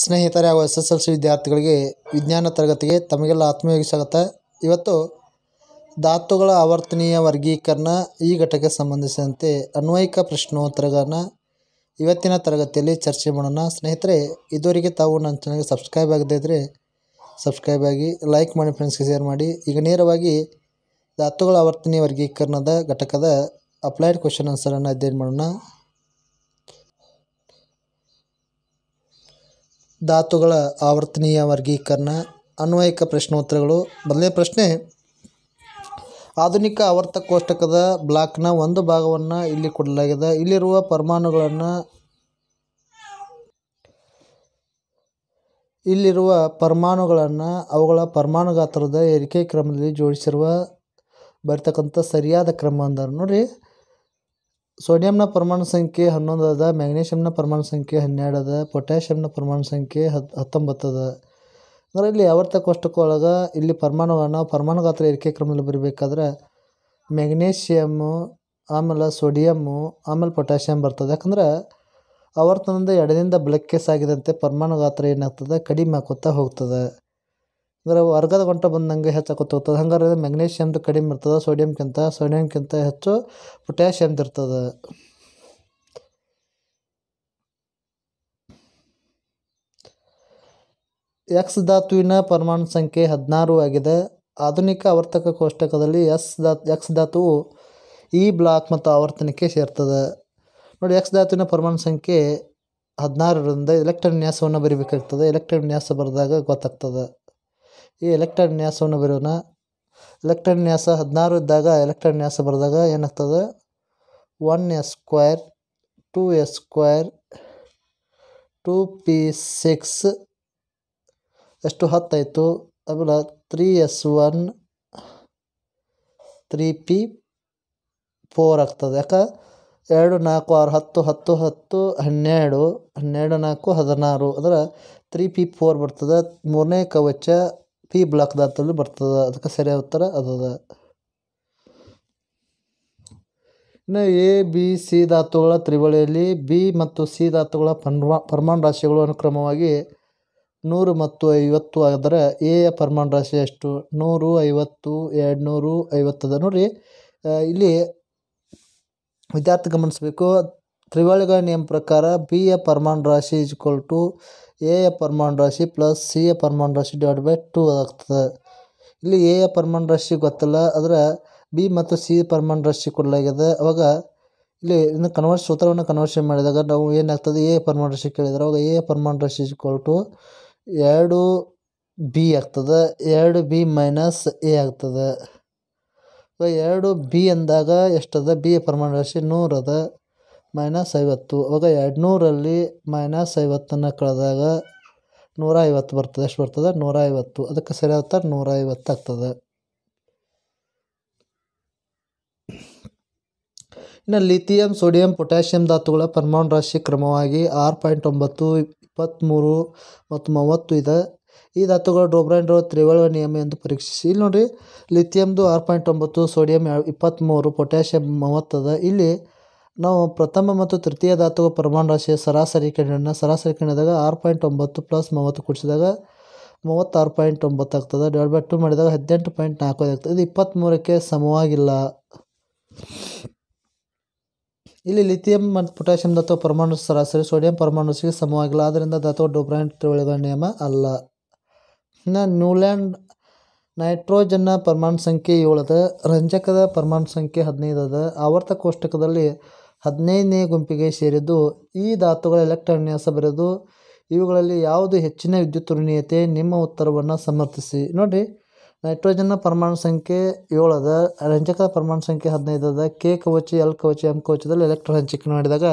ಸ್ನೇಹಿತರೆ ಹಾಗೂ S S L C ವಿದ್ಯಾರ್ಥಿಗಳಿಗೆ ವಿಜ್ಞಾನ ತರಗತಿಗೆ ತಮಗೆಲ್ಲ ಆತ್ಮೀಯವಾಗಿ ಸ್ವಾಗತ ಇವತ್ತು ಧಾತುಗಳ ಆವರ್ತನೀಯ ವರ್ಗೀಕರಣ ಈ ಘಟಕಕ್ಕೆ ಸಂಬಂಧಿಸಿದಂತೆ ಅನ್ವಯಿಕ ಪ್ರಶ್ನೋತ್ತರಗಳನ್ನು ಇವತ್ತಿನ ತರಗತಿಯಲ್ಲಿ ಚರ್ಚೆ ಮಾಡೋಣ ಸ್ನೇಹಿತರೆ ಇದುವರೆಗೆ ತಾವು ನನ್ನ ಚಾನಲ್ಗೆ ಸಬ್ಸ್ಕ್ರೈಬ್ ಆಗದೇ ಇದ್ದರೆ ಸಬ್ಸ್ಕ್ರೈಬ್ ಆಗಿ ಲೈಕ್ ಮಾಡಿ ಫ್ರೆಂಡ್ಸ್ಗೆ ಶೇರ್ ಮಾಡಿ ಈಗ ನೇರವಾಗಿ ಧಾತುಗಳ ಆವರ್ತನೀಯ ವರ್ಗೀಕರಣದ ಘಟಕದ ಅಪ್ಲೈಡ್ ಕ್ವೆಶನ್ ಆನ್ಸರನ್ನು ಅಧ್ಯಯನ ಮಾಡೋಣ ಧಾತುಗಳ ಆವರ್ತನೀಯ ವರ್ಗೀಕರಣ ಅನ್ವಯಿಕ ಪ್ರಶ್ನೋತ್ತರಗಳು ಮೊದಲನೇ ಪ್ರಶ್ನೆ ಆಧುನಿಕ ಆವರ್ತ ಕೋಷ್ಟಕದ ಬ್ಲಾಕ್ನ ಒಂದು ಭಾಗವನ್ನು ಇಲ್ಲಿ ಕೊಡಲಾಗಿದೆ ಇಲ್ಲಿರುವ ಪರಮಾಣುಗಳನ್ನು ಇಲ್ಲಿರುವ ಪರಮಾಣುಗಳನ್ನು ಅವುಗಳ ಪರಮಾಣು ಗಾತ್ರದ ಏರಿಕೆ ಕ್ರಮದಲ್ಲಿ ಜೋಡಿಸಿರುವ ಬರ್ತಕ್ಕಂಥ ಸರಿಯಾದ ಕ್ರಮ ಅಂದ್ರೆ ನೋಡಿ ಸೋಡಿಯಂನ ಪರಮಾಣು ಸಂಖ್ಯೆ ಹನ್ನೊಂದು ಅದ ಮ್ಯಾಗ್ನೀಷಿಯಂನ ಪರಮಾಣು ಸಂಖ್ಯೆ ಹನ್ನೆರಡು ಅದ ಪೊಟ್ಯಾಷಿಯಂನ ಪರಮಾಣು ಸಂಖ್ಯೆ ಹತ್ತು ಹತ್ತೊಂಬತ್ತು ಅದ ಅಂದರೆ ಇಲ್ಲಿ ಆವರ್ತ ಕೋಷ್ಟಕೊಳಗೆ ಇಲ್ಲಿ ಪರಮಾಣುವನ್ನು ಪರಮಾಣು ಗಾತ್ರ ಏರಿಕೆ ಕ್ರಮದಲ್ಲಿ ಬರಬೇಕಾದ್ರೆ ಮ್ಯಾಗ್ನೀಷಿಯಮ್ಮು ಆಮೇಲೆ ಸೋಡಿಯಮ್ಮು ಆಮೇಲೆ ಪೊಟ್ಯಾಷಿಯಮ್ ಬರ್ತದೆ ಯಾಕಂದರೆ ಆವರ್ತನದಿಂದ ಎಡದಿಂದ ಬಲಕ್ಕೆ ಸಾಗಿದಂತೆ ಪರಮಾಣು ಗಾತ್ರ ಏನಾಗ್ತದೆ ಕಡಿಮೆ ಹಾಕುತ್ತಾ ಹೋಗ್ತದೆ ಅಂದ್ರೆ ವರ್ಗದ ಗಂಟ ಬಂದಂಗೆ ಹೆಚ್ಚಾಕತ್ತ ಹೋಗ್ತದೆ ಹಂಗಾರೆ ಮೆಗ್ನೀಷಿಯಮ್ದು ಕಡಿಮೆ ಇರ್ತದೆ ಸೋಡಿಯಂಕ್ಕಿಂತ ಸೋಡಿಯಂಕ್ಕಿಂತ ಹೆಚ್ಚು ಪೊಟ್ಯಾಷಿಯಮ್ದು ಇರ್ತದೆ ಎಕ್ಸ್ ಧಾತುವಿನ ಪರಮಾಣು ಸಂಖ್ಯೆ ಹದಿನಾರು ಆಗಿದೆ ಆಧುನಿಕ ಆವರ್ತಕ ಕೋಷ್ಟಕದಲ್ಲಿ ಎಸ್ ಧಾತು ಎಕ್ಸ್ ಧಾತುವು ಈ ಬ್ಲಾಕ್ ಮತ್ತು ಆವರ್ತನಕ್ಕೆ ಸೇರ್ತದೆ ನೋಡಿ ಎಕ್ಸ್ ಧಾತುವಿನ ಪರಮಾಣು ಸಂಖ್ಯೆ ಹದಿನಾರರಿಂದ ಎಲೆಕ್ಟ್ರಾನ್ ವಿನ್ಯಾಸವನ್ನು ಬರೀಬೇಕಾಗ್ತದೆ ಎಲೆಕ್ಟ್ರಾನ್ ವಿನ್ಯಾಸ ಬರೆದಾಗ ಗೊತ್ತಾಗ್ತದೆ ಈ ಎಲೆಕ್ಟ್ರಾನ್ ನ್ಯಾಸವನ್ನು ಬರೆಯೋಣ ಎಲೆಕ್ಟ್ರಾನ್ ನ್ಯಾಸ ಹದಿನಾರು ಇದ್ದಾಗ ಎಲೆಕ್ಟ್ರಾನ್ ನ್ಯಾಸ ಬರೆದಾಗ ಏನಾಗ್ತದೆ one S square two S square two P six ಎಷ್ಟು ಹತ್ತಾಯಿತು ಆಮೇಲೆ three S one three P four ಆಗ್ತದೆ ಯಾಕೆ ಎರಡು ನಾಲ್ಕು ಆರು ಹತ್ತು ಹತ್ತು ಹತ್ತು ಹನ್ನೆರಡು ಹನ್ನೆರಡು ನಾಲ್ಕು ಹದಿನಾರು ಅಂದ್ರೆ ತ್ರೀ ಪಿ ಫೋರ್ ಬರ್ತದೆ ಮೂರನೇ ಕವಚ ಪಿ ಬ್ಲಾಕ್ ಅಂತಂದು ಬರ್ತದೆ ಅದಕ್ಕೆ ಸರಿಯಾದ ಉತ್ತರ ಅದದ ಇನ್ನು ಎ ಬಿ ಸಿ ಧಾತುಗಳ ತ್ರಿವಳಿಯಲ್ಲಿ ಬಿ ಮತ್ತು ಸಿ ಧಾತುಗಳ ಪನ್ಮಾ ಪರಮಾಣು ರಾಶಿಗಳು ಅನುಕ್ರಮವಾಗಿ ನೂರು ಮತ್ತು ಐವತ್ತು ಆದರೆ ಎಯ ಪರಮಾಣು ರಾಶಿ ಎಷ್ಟು ನೂರು ಐವತ್ತು ಎರಡು ನೂರು ಐವತ್ತದ ನೋಡಿರಿ ಇಲ್ಲಿ ವಿದ್ಯಾರ್ಥಿ ಗಮನಿಸಬೇಕು ತ್ರಿವಳಿಗಳ ನಿಯಮ ಪ್ರಕಾರ ಬಿ ಎ ಪರ್ಮಾಣು ರಾಶಿ ಈಜ್ ಈಕ್ವಲ್ ಟು ಎ ಯ ಪರ್ಮಾಣು ರಾಶಿ ಪ್ಲಸ್ ಸಿ ಎ ಪರ್ಮಾಣು ರಾಶಿ ಡಿವೈಡ್ ಬೈ ಟು ಆಗ್ತದೆ ಇಲ್ಲಿ ಎ ಎ ಪರ್ಮಾಣು ರಾಶಿ ಗೊತ್ತಲ್ಲ ಆದರೆ ಬಿ ಮತ್ತು ಸಿ ಪರ್ಮಾಣು ರಾಶಿ ಕೊಡಲಾಗಿದೆ ಅವಾಗ ಇಲ್ಲಿ ಇನ್ನು ಕನ್ವರ್ಷ್ ಸೂತ್ರವನ್ನು ಕನ್ವರ್ಷನ್ ಮಾಡಿದಾಗ ನಾವು ಏನಾಗ್ತದೆ ಎ ಎ ಪರ್ಮಾಣು ರಾಶಿ ಕೇಳಿದ್ರೆ ಅವಾಗ ಎ ಪರ್ಮಾಣು ರಾಶಿ ಈಜ್ ಈಕ್ವಲ್ ಟು ಎರಡು ಬಿ ಆಗ್ತದೆ ಎರಡು ಬಿ ಮೈನಸ್ ಎ ಆಗ್ತದೆ ಎರಡು ಬಿ ಅಂದಾಗ ಎಷ್ಟದ ಬಿ ಎ ಪರ್ಮಾಣು ರಾಶಿ ನೂರದ ಮೈನಸ್ ಐವತ್ತು ಅವಾಗ ಎರಡುನೂರಲ್ಲಿ ಮೈನಸ್ ಐವತ್ತನ್ನು ಕಳೆದಾಗ ನೂರ ಐವತ್ತು ಬರ್ತದೆ ಎಷ್ಟು ಬರ್ತದೆ ನೂರ ಐವತ್ತು ಅದಕ್ಕೆ ಸರಿಯಾದ ನೂರ ಐವತ್ತು ಆಗ್ತದೆ ಇನ್ನು ಲಿಥಿಯಂ ಸೋಡಿಯಂ ಪೊಟ್ಯಾಷಿಯಂ ಧಾತುಗಳ ಪರಮಾಣು ರಾಶಿ ಕ್ರಮವಾಗಿ ಆರು ಪಾಯಿಂಟ್ ಒಂಬತ್ತು ಇಪ್ಪತ್ತ್ಮೂರು ಮತ್ತು ಮೂವತ್ತು ಇದೆ ಈ ಧಾತುಗಳ ಡೋಬ್ರಾಂಡ್ರೋ ತ್ರಿವಳ ನಿಯಮ ಎಂದು ಪರೀಕ್ಷಿಸಿ ಇಲ್ಲಿ ನೋಡಿರಿ ಲಿಥಿಯಮ್ದು ಆರು ಪಾಯಿಂಟ್ ಒಂಬತ್ತು ಸೋಡಿಯಂ ಇಪ್ಪತ್ತ್ಮೂರು ಪೊಟ್ಯಾಷಿಯಂ ಮೂವತ್ತದ ಇಲ್ಲಿ ನಾವು ಪ್ರಥಮ ಮತ್ತು ತೃತೀಯ ಧಾತುವ ಪರಮಾಣು ರಾಶಿಯ ಸರಾಸರಿ ಕಿರಣನ ಸರಾಸರಿ ಕಿರಣದಾಗ ಆರು ಪಾಯಿಂಟ್ ಒಂಬತ್ತು ಪ್ಲಸ್ ಮೂವತ್ತು ಕೂಡಿಸಿದಾಗ ಮೂವತ್ತಾರು ಪಾಯಿಂಟ್ ಒಂಬತ್ತು ಆಗ್ತದೆ ಡಿವೈಡ್ ಬೈ ಟು ಮಾಡಿದಾಗ ಹದಿನೆಂಟು ಪಾಯಿಂಟ್ ನಾಲ್ಕು ಆಗ್ತದೆ ಇದು ಇಪ್ಪತ್ತ್ಮೂರಕ್ಕೆ ಸಮವಾಗಿಲ್ಲ ಇಲ್ಲಿ ಲಿಥಿಯಂ ಮತ್ತು ಪೊಟ್ಯಾಷಿಯಂ ಧಾತುವ ಪರಮಾಣು ಸರಾಸರಿ ಸೋಡಿಯಂ ಪರಮಾಣು ರಾಶಿಗೆ ಸಮವಾಗಿಲ್ಲ ಆದ್ದರಿಂದ ಧಾತುವ ಡೊಬ್ರಾಂಟ್ ತಿಳುವಳಿಗಳ ನಿಯಮ ಅಲ್ಲ ಇನ್ನು ನ್ಯೂಲ್ಯಾಂಡ್ ನೈಟ್ರೋಜನ್ನ ಪರಮಾಣು ಸಂಖ್ಯೆ ಏಳದ ರಂಜಕದ ಪರಮಾಣು ಸಂಖ್ಯೆ ಹದಿನೈದು ಅದ ಆವರ್ತಕೋಷ್ಟಕದಲ್ಲಿ ಹದಿನೈದನೇ ಗುಂಪಿಗೆ ಸೇರಿದ್ದು ಈ ಧಾತುಗಳ ವಿನ್ಯಾಸ ಬರೆದು ಇವುಗಳಲ್ಲಿ ಯಾವುದು ಹೆಚ್ಚಿನ ವಿದ್ಯುತ್ ಋಣೀಯತೆ ನಿಮ್ಮ ಉತ್ತರವನ್ನು ಸಮರ್ಥಿಸಿ ನೋಡಿ ನೈಟ್ರೋಜನ್ನ ಪರಮಾಣು ಸಂಖ್ಯೆ ಏಳು ಅದ ರಂಜಕದ ಪರಮಾಣು ಸಂಖ್ಯೆ ಹದಿನೈದು ಅದ ಕೆ ಕವಚ ಎಲ್ ಕವಚ ಎಂ ಕವಚದಲ್ಲಿ ಎಲೆಕ್ಟ್ರಾನ್ ಹಂಚಿಕೆ ಮಾಡಿದಾಗ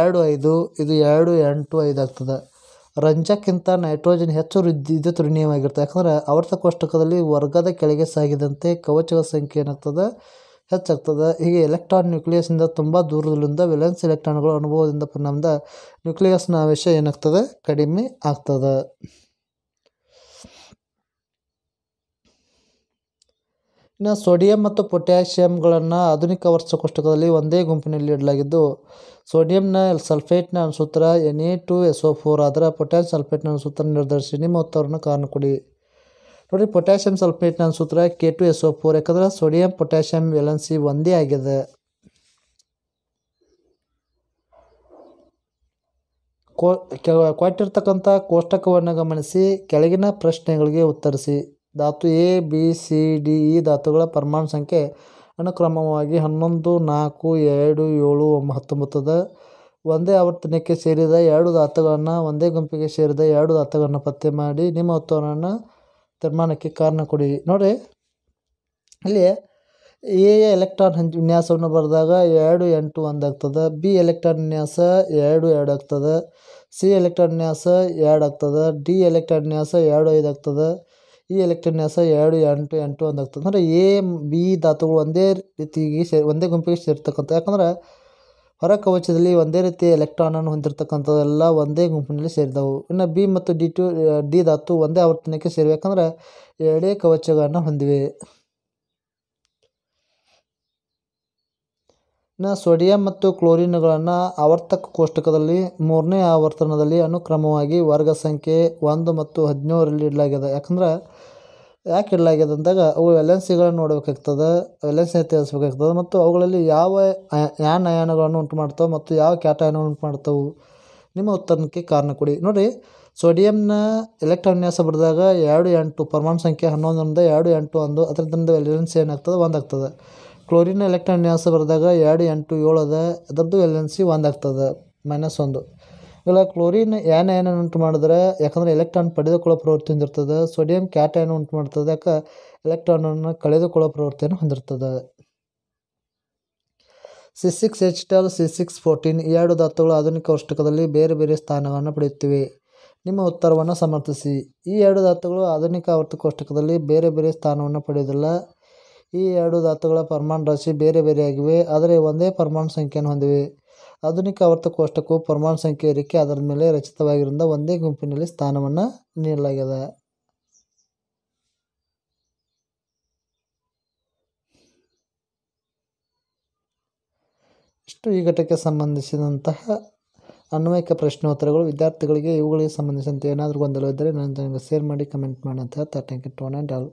ಎರಡು ಐದು ಇದು ಎರಡು ಎಂಟು ಐದು ಆಗ್ತದೆ ರಂಜಕ್ಕಿಂತ ನೈಟ್ರೋಜನ್ ಹೆಚ್ಚು ವಿದ್ಯುತ್ ಋಣೀಯವಾಗಿರ್ತದೆ ಯಾಕಂದ್ರೆ ಕೋಷ್ಟಕದಲ್ಲಿ ವರ್ಗದ ಕೆಳಗೆ ಸಾಗಿದಂತೆ ಕವಚಗಳ ಸಂಖ್ಯೆ ಏನಾಗ್ತದೆ ಹೆಚ್ಚಾಗ್ತದೆ ಹೀಗೆ ಎಲೆಕ್ಟ್ರಾನ್ ನ್ಯೂಕ್ಲಿಯಸ್ನಿಂದ ತುಂಬ ದೂರದಲ್ಲಿಂದ ವೇಲೆನ್ಸ್ ಎಲೆಕ್ಟ್ರಾನ್ಗಳ ಅನುಭವದಿಂದ ಪರಿಣಾಮದ ನ್ಯೂಕ್ಲಿಯಸ್ನ ಆವೇಶ ಏನಾಗ್ತದೆ ಕಡಿಮೆ ಆಗ್ತದೆ ಇನ್ನು ಸೋಡಿಯಂ ಮತ್ತು ಪೊಟ್ಯಾಷಿಯಂಗಳನ್ನು ಆಧುನಿಕ ವರ್ಷಕೋಷ್ಟಕದಲ್ಲಿ ಒಂದೇ ಗುಂಪಿನಲ್ಲಿ ಇಡಲಾಗಿದ್ದು ಸೋಡಿಯಂನ ಸಲ್ಫೇಟ್ನ ಅನುಸೂತ್ರ N A two S O four ಆದರೆ ಪೊಟ್ಯಾಷ್ ಸಲ್ಫೇಟ್ನ ಅನುಸೂತ್ರ ನಿರ್ಧರಿಸಿ ನಿಮ್ಮ ಉತ್ತರವನ್ನು ಕಾರಣ ಕೊಡಿ ನೋಡಿ ಪೊಟ್ಯಾಷಿಯಂ ನನ್ನ ಸೂತ್ರ K two S O four ಯಾಕಂದ್ರೆ ಸೋಡಿಯಂ ಪೊಟ್ಯಾಷಿಯಂ ವೆಲೆನ್ಸಿ ಒಂದೇ ಆಗಿದೆ ಕೋ ಕೊಟ್ಟಿರ್ತಕ್ಕಂಥ ಕೋಷ್ಟಕವನ್ನು ಗಮನಿಸಿ ಕೆಳಗಿನ ಪ್ರಶ್ನೆಗಳಿಗೆ ಉತ್ತರಿಸಿ ಧಾತು ಎ ಬಿ ಸಿ ಡಿ ಈ ಧಾತುಗಳ ಪರಮಾಣು ಸಂಖ್ಯೆ ಅನುಕ್ರಮವಾಗಿ ಹನ್ನೊಂದು ನಾಲ್ಕು ಎರಡು ಏಳು ಹತ್ತೊಂಬತ್ತದ ಒಂದೇ ಆವರ್ತನಕ್ಕೆ ಸೇರಿದ ಎರಡು ಧಾತುಗಳನ್ನು ಒಂದೇ ಗುಂಪಿಗೆ ಸೇರಿದ ಎರಡು ಧಾತುಗಳನ್ನು ಪತ್ತೆ ಮಾಡಿ ನಿಮ್ಮ ಉತ್ತರವನ್ನು ತೀರ್ಮಾನಕ್ಕೆ ಕಾರಣ ಕೊಡಿ ನೋಡಿ ಇಲ್ಲಿ ಎ ಎಲೆಕ್ಟ್ರಾನ್ ಹಂಚ್ ವಿನ್ಯಾಸವನ್ನು ಬರೆದಾಗ ಎರಡು ಎಂಟು ಒಂದು ಆಗ್ತದೆ ಬಿ ಎಲೆಕ್ಟ್ರಾನ್ ವಿನ್ಯಾಸ ಎರಡು ಎರಡು ಆಗ್ತದೆ ಸಿ ಎಲೆಕ್ಟ್ರಾನ್ ವಿನ್ಯಾಸ ಎರಡು ಆಗ್ತದೆ ಡಿ ಎಲೆಕ್ಟ್ರಾನ್ ವಿನ್ಯಾಸ ಎರಡು ಐದು ಆಗ್ತದೆ ಇ ಎಲೆಕ್ಟ್ರಾನ್ ವಿನ್ಯಾಸ ಎರಡು ಎಂಟು ಎಂಟು ಒಂದು ಆಗ್ತದೆ ಅಂದರೆ ಎ ಬಿ ಧಾತುಗಳು ಒಂದೇ ರೀತಿಗೆ ಸೇರಿ ಒಂದೇ ಗುಂಪಿಗೆ ಸೇರ್ತಕ್ಕಂಥ ಯಾಕಂದ್ರೆ ಹೊರ ಕವಚದಲ್ಲಿ ಒಂದೇ ರೀತಿಯ ಎಲೆಕ್ಟ್ರಾನನ್ನು ಹೊಂದಿರತಕ್ಕಂಥದ್ದೆಲ್ಲ ಒಂದೇ ಗುಂಪಿನಲ್ಲಿ ಸೇರಿದವು ಇನ್ನು ಬಿ ಮತ್ತು ಡಿ ಟು ಡಿ ಧಾತು ಒಂದೇ ಆವರ್ತನಕ್ಕೆ ಸೇರಬೇಕಂದ್ರೆ ಎರಡೇ ಕವಚಗಳನ್ನು ಹೊಂದಿವೆ ಇನ್ನು ಸೋಡಿಯಂ ಮತ್ತು ಕ್ಲೋರಿನ್ಗಳನ್ನು ಆವರ್ತಕ ಕೋಷ್ಟಕದಲ್ಲಿ ಮೂರನೇ ಆವರ್ತನದಲ್ಲಿ ಅನುಕ್ರಮವಾಗಿ ವರ್ಗ ಸಂಖ್ಯೆ ಒಂದು ಮತ್ತು ಹದಿನೇಳರಲ್ಲಿ ಇಡಲಾಗಿದೆ ಯಾಕಂದ್ರೆ ಯಾಕೆ ಇಡಲಾಗಿದೆ ಅಂದಾಗ ಅವು ವೆಲೆನ್ಸಿಗಳನ್ನು ನೋಡಬೇಕಾಗ್ತದೆ ವೆಲೆನ್ಸಿ ತಿಳಿಸ್ಬೇಕಾಗ್ತದೆ ಮತ್ತು ಅವುಗಳಲ್ಲಿ ಯಾವ ಯಾನ್ ಅಯಾನಗಳನ್ನು ಉಂಟು ಮಾಡ್ತಾವೆ ಮತ್ತು ಯಾವ ಕ್ಯಾಟಯಾನ ಉಂಟು ಮಾಡ್ತಾವೆ ನಿಮ್ಮ ಉತ್ತರಕ್ಕೆ ಕಾರಣ ಕೊಡಿ ನೋಡಿ ಸೋಡಿಯಂನ ಎಲೆಕ್ಟ್ರಾನ್ ವಿನ್ಯಾಸ ಬರೆದಾಗ ಎರಡು ಎಂಟು ಪರಮಾಣು ಸಂಖ್ಯೆ ಹನ್ನೊಂದರಿಂದ ಎರಡು ಎಂಟು ಒಂದು ಅದರಿಂದ ವೆಲೆನ್ಸಿ ಏನಾಗ್ತದೆ ಒಂದಾಗ್ತದೆ ಕ್ಲೋರಿನ್ ಎಲೆಕ್ಟ್ರಾನ್ ವಿನ್ಯಾಸ ಬರೆದಾಗ ಎರಡು ಎಂಟು ಏಳು ಅದ ಅದರದ್ದು ವೆಲೆನ್ಸಿ ಒಂದಾಗ್ತದೆ ಮೈನಸ್ ಒಂದು ಇಲ್ಲ ಕ್ಲೋರಿನ್ ಯಾನ್ ಏನೇನು ಉಂಟು ಮಾಡಿದ್ರೆ ಯಾಕಂದ್ರೆ ಎಲೆಕ್ಟ್ರಾನ್ ಪಡೆದುಕೊಳ್ಳೋ ಪ್ರವೃತ್ತಿ ಹೊಂದಿರ್ತದೆ ಸೋಡಿಯಂ ಏನು ಉಂಟು ಮಾಡ್ತದೆ ಯಾಕೆ ಎಲೆಕ್ಟ್ರಾನನ್ನು ಕಳೆದುಕೊಳ್ಳೋ ಪ್ರವೃತ್ತಿಯನ್ನು ಹೊಂದಿರ್ತದೆ ಸಿ ಸಿಕ್ಸ್ ಟಲ್ ಸಿ ಸಿಕ್ಸ್ ಫೋರ್ಟೀನ್ ಈ ಎರಡು ಧಾತುಗಳು ಆಧುನಿಕ ಕೋಷ್ಟಕದಲ್ಲಿ ಬೇರೆ ಬೇರೆ ಸ್ಥಾನವನ್ನು ಪಡೆಯುತ್ತಿವೆ ನಿಮ್ಮ ಉತ್ತರವನ್ನು ಸಮರ್ಥಿಸಿ ಈ ಎರಡು ಧಾತುಗಳು ಆಧುನಿಕ ಆವರ್ತ ಕೋಷ್ಟಕದಲ್ಲಿ ಬೇರೆ ಬೇರೆ ಸ್ಥಾನವನ್ನು ಪಡೆಯುವುದಿಲ್ಲ ಈ ಎರಡು ಧಾತುಗಳ ಪರಮಾಣು ರಾಶಿ ಬೇರೆ ಬೇರೆಯಾಗಿವೆ ಆದರೆ ಒಂದೇ ಪರಮಾಣು ಸಂಖ್ಯೆಯನ್ನು ಹೊಂದಿವೆ ಆಧುನಿಕ ಕೋಷ್ಟಕವು ಪರಮಾಣು ಸಂಖ್ಯೆ ಏರಿಕೆ ಅದರ ಮೇಲೆ ರಚಿತವಾಗಿರುವ ಒಂದೇ ಗುಂಪಿನಲ್ಲಿ ಸ್ಥಾನವನ್ನು ನೀಡಲಾಗಿದೆ ಇಷ್ಟು ಈ ಘಟಕಕ್ಕೆ ಸಂಬಂಧಿಸಿದಂತಹ ಅನ್ವಯಿಕ ಪ್ರಶ್ನೋತ್ತರಗಳು ವಿದ್ಯಾರ್ಥಿಗಳಿಗೆ ಇವುಗಳಿಗೆ ಸಂಬಂಧಿಸಿದಂತೆ ಏನಾದರೂ ಗೊಂದಲವಿದ್ದರೆ ನನ್ನ ನನಗೆ ಶೇರ್ ಮಾಡಿ ಕಮೆಂಟ್ ಮಾಡಿ ಅಂತ ಹೇಳ್ತಾ thank you to one and all